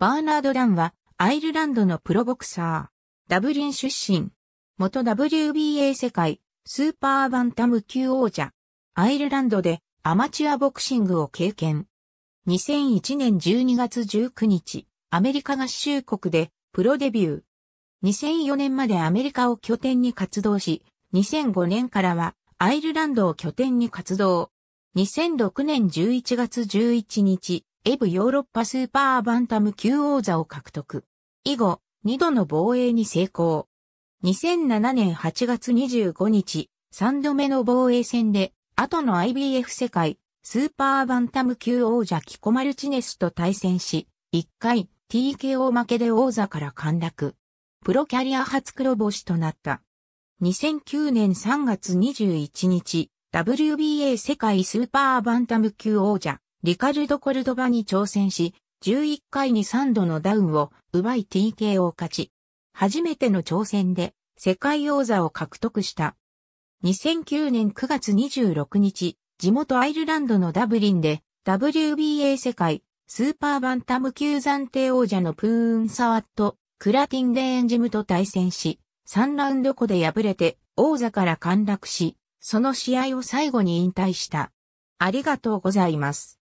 バーナード・ランは、アイルランドのプロボクサー。ダブリン出身。元 WBA 世界、スーパーバンタム級王者。アイルランドで、アマチュアボクシングを経験。2001年12月19日、アメリカ合衆国で、プロデビュー。2004年までアメリカを拠点に活動し、2005年からは、アイルランドを拠点に活動。2006年11月11日、エブヨーロッパスーパーバンタム級王座を獲得。以後、二度の防衛に成功。2007年8月25日、三度目の防衛戦で、後の IBF 世界、スーパーバンタム級王者キコマルチネスと対戦し、一回 TKO 負けで王座から陥落。プロキャリア初黒星となった。2009年3月21日、WBA 世界スーパーバンタム級王者、リカルド・コルドバに挑戦し、11回に3度のダウンを奪い TK を勝ち、初めての挑戦で世界王座を獲得した。2009年9月26日、地元アイルランドのダブリンで WBA 世界スーパーバンタム級暫定王者のプーンサワット、クラティンデーンジムと対戦し、3ラウンド後で敗れて王座から陥落し、その試合を最後に引退した。ありがとうございます。